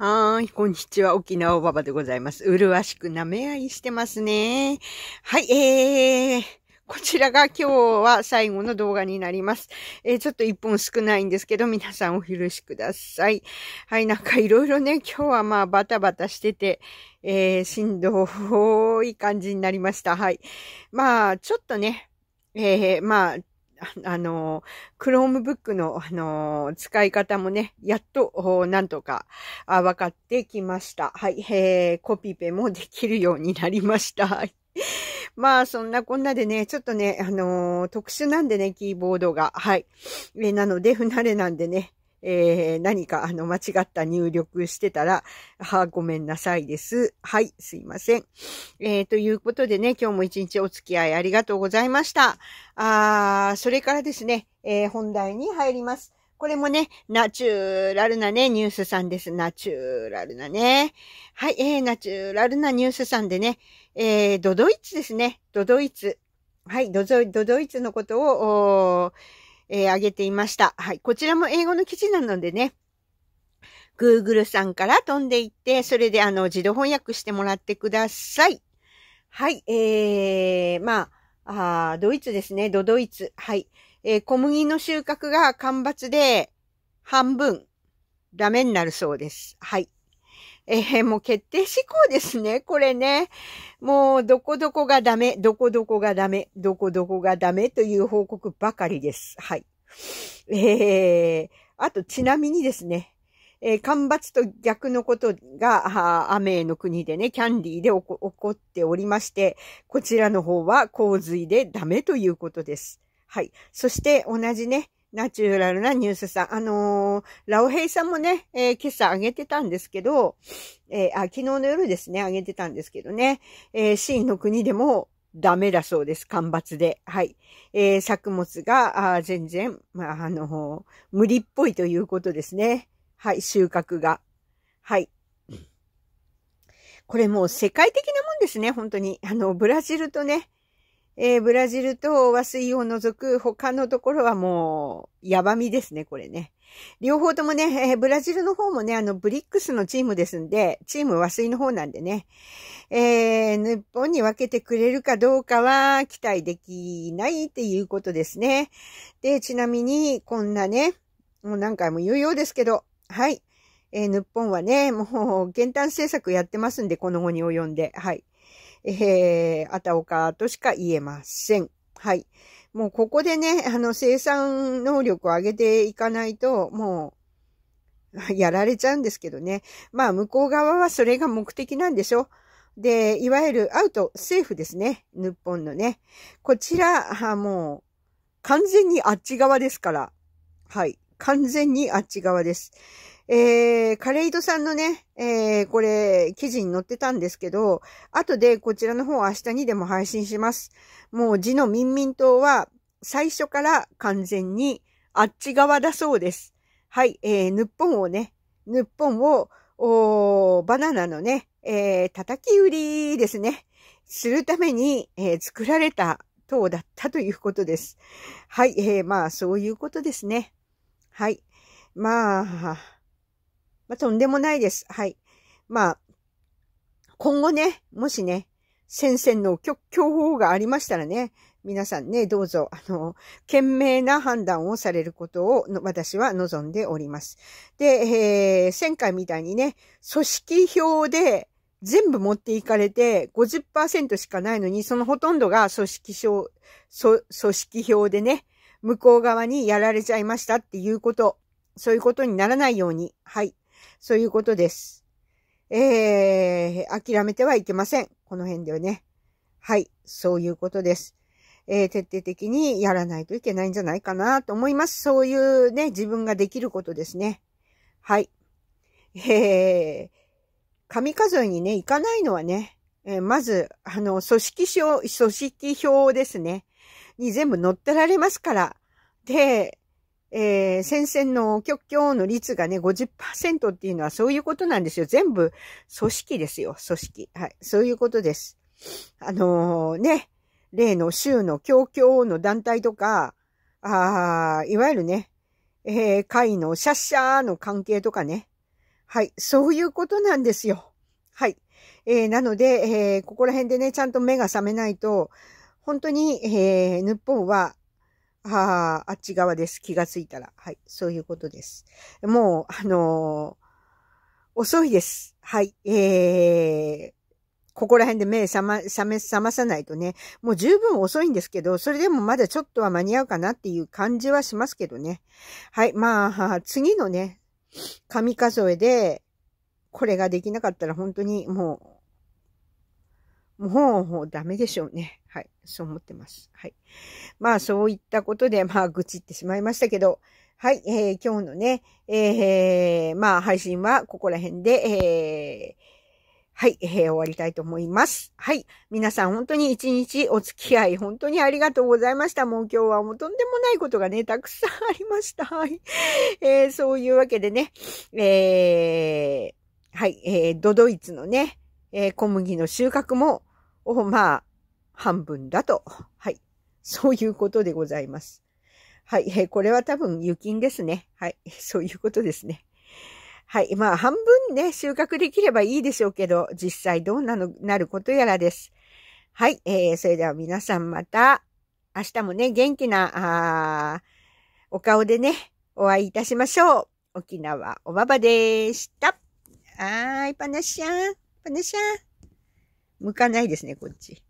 はーい、こんにちは。沖縄おばばでございます。うるわしく舐め合いしてますね。はい、えー、こちらが今日は最後の動画になります。えー、ちょっと一本少ないんですけど、皆さんお許しください。はい、なんかいろいろね、今日はまあバタバタしてて、えー、しんどい感じになりました。はい。まあ、ちょっとね、えー、まあ、あの、Chromebook の、あの、使い方もね、やっと、なんとか、あ分かってきました。はい、えー、コピペもできるようになりました。まあ、そんなこんなでね、ちょっとね、あのー、特殊なんでね、キーボードが。はい。えなので、不慣れなんでね、えー、何かあの間違った入力してたら、はあ、ごめんなさいです。はい、すいません。えー、ということでね、今日も一日お付き合いありがとうございました。あー、それからですね、えー、本題に入ります。これもね、ナチュラルなね、ニュースさんです。ナチュラルなね。はい、えー、ナチュラルなニュースさんでね、えー、ドドイツですね。ドドイツ。はい、ドドイツのことを、えー、上げていました。はい。こちらも英語の記事なのでね、Google さんから飛んでいって、それであの、自動翻訳してもらってください。はい。えー、まあ、あドイツですね。ドドイツ。はい。えー、小麦の収穫が干ばつで半分ダメになるそうです。はい。えー、もう決定思考ですね、これね。もう、どこどこがダメ、どこどこがダメ、どこどこがダメという報告ばかりです。はい。えー、あと、ちなみにですね、えー、干ばつと逆のことが、雨の国でね、キャンディーで起こっておりまして、こちらの方は洪水でダメということです。はい。そして同じね、ナチュラルなニュースさん。あのー、ラオヘイさんもね、えー、今朝上げてたんですけど、えー、あ、昨日の夜ですね、上げてたんですけどね、えー、シーンの国でもダメだそうです。干ばつで。はい。え作物が、あ全然、まあ、あの無理っぽいということですね。はい、収穫が。はい。これもう世界的なもんですね、本当に。あの、ブラジルとね、えー、ブラジルと和水を除く他のところはもう、やばみですね、これね。両方ともね、えー、ブラジルの方もね、あの、ブリックスのチームですんで、チーム和水の方なんでね、えー、日本に分けてくれるかどうかは期待できないっていうことですね。で、ちなみに、こんなね、もう何回も言うようですけど、はい。えー、日本はね、もう、減反政策やってますんで、この後に及んで、はい。えー、あたおかとしか言えません。はい。もうここでね、あの、生産能力を上げていかないと、もう、やられちゃうんですけどね。まあ、向こう側はそれが目的なんでしょ。で、いわゆるアウト、セーフですね。日本のね。こちら、はもう、完全にあっち側ですから。はい。完全にあっち側です。えー、カレイドさんのね、えー、これ、記事に載ってたんですけど、後でこちらの方明日にでも配信します。もう字の民民党は最初から完全にあっち側だそうです。はい、えー、ぽんをね、ぬっぽんを、おバナナのね、えー、叩き売りですね。するために、えー、作られた党だったということです。はい、えー、まあ、そういうことですね。はい。まあ、まあ、とんでもないです。はい。まあ、今後ね、もしね、戦線の強法がありましたらね、皆さんね、どうぞ、あの、懸命な判断をされることを私は望んでおります。で、えー、前回みたいにね、組織票で全部持っていかれて50%しかないのに、そのほとんどが組織票、組織票でね、向こう側にやられちゃいましたっていうこと、そういうことにならないように、はい、そういうことです。えー、諦めてはいけません。この辺ではね。はい、そういうことです。えー、徹底的にやらないといけないんじゃないかなと思います。そういうね、自分ができることですね。はい。えー、神数えにね、行かないのはね、えー、まず、あの、組織表、組織表ですね。に全部載ってられますから。で、えー、戦線の極強の率がね、50%っていうのはそういうことなんですよ。全部組織ですよ、組織。はい、そういうことです。あのー、ね、例の州の強教の団体とか、ああ、いわゆるね、えー、会のシャッシャーの関係とかね。はい、そういうことなんですよ。はい。えー、なので、えー、ここら辺でね、ちゃんと目が覚めないと、本当に、えー、日本はああ、あっち側です。気がついたら。はい。そういうことです。もう、あのー、遅いです。はい。えー、ここら辺で目覚ま、覚め、覚まさないとね、もう十分遅いんですけど、それでもまだちょっとは間に合うかなっていう感じはしますけどね。はい。まあ、次のね、神数えで、これができなかったら本当にもう、もう、もうダメでしょうね。はい。そう思ってます。はい。まあ、そういったことで、まあ、愚痴ってしまいましたけど、はい。えー、今日のね、えー、まあ、配信はここら辺で、えー、はい、えー、終わりたいと思います。はい。皆さん本当に一日お付き合い本当にありがとうございました。もう今日はもうとんでもないことがね、たくさんありました。はい。えー、そういうわけでね、えー、はい、えー、ドドイツのね、えー、小麦の収穫も、まあ、半分だと。はい。そういうことでございます。はい。えー、これは多分預金ですね。はい。そういうことですね。はい。まあ、半分ね、収穫できればいいでしょうけど、実際どうなの、なることやらです。はい。えー、それでは皆さんまた、明日もね、元気な、あお顔でね、お会いいたしましょう。沖縄おばばでした。はーい、パナシャー、パナシャー。向かないですね、こっち。